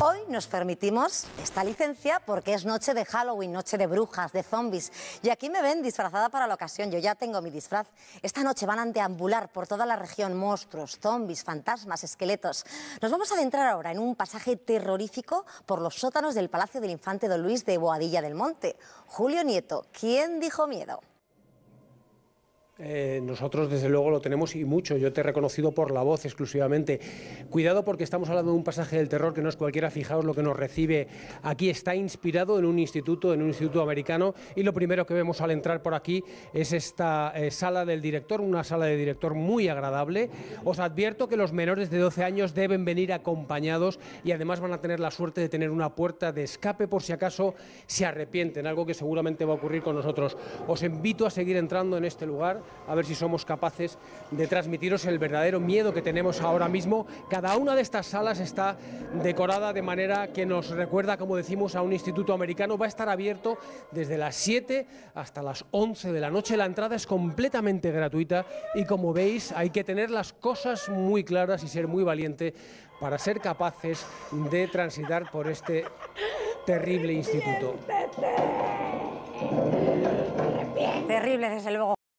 Hoy nos permitimos esta licencia porque es noche de Halloween, noche de brujas, de zombies. Y aquí me ven disfrazada para la ocasión, yo ya tengo mi disfraz. Esta noche van a deambular por toda la región monstruos, zombies, fantasmas, esqueletos. Nos vamos a adentrar ahora en un pasaje terrorífico por los sótanos del Palacio del Infante Don Luis de Boadilla del Monte. Julio Nieto, ¿quién dijo miedo? Eh, nosotros, desde luego, lo tenemos y mucho. Yo te he reconocido por la voz exclusivamente. Cuidado porque estamos hablando de un pasaje del terror que no es cualquiera. Fijaos lo que nos recibe. Aquí está inspirado en un instituto, en un instituto americano. Y lo primero que vemos al entrar por aquí es esta eh, sala del director, una sala de director muy agradable. Os advierto que los menores de 12 años deben venir acompañados y además van a tener la suerte de tener una puerta de escape por si acaso se arrepienten, algo que seguramente va a ocurrir con nosotros. Os invito a seguir entrando en este lugar a ver si somos capaces de transmitiros el verdadero miedo que tenemos ahora mismo. Cada una de estas salas está decorada de manera que nos recuerda, como decimos, a un instituto americano. Va a estar abierto desde las 7 hasta las 11 de la noche. La entrada es completamente gratuita y como veis hay que tener las cosas muy claras y ser muy valiente para ser capaces de transitar por este terrible instituto. Terrible, desde luego.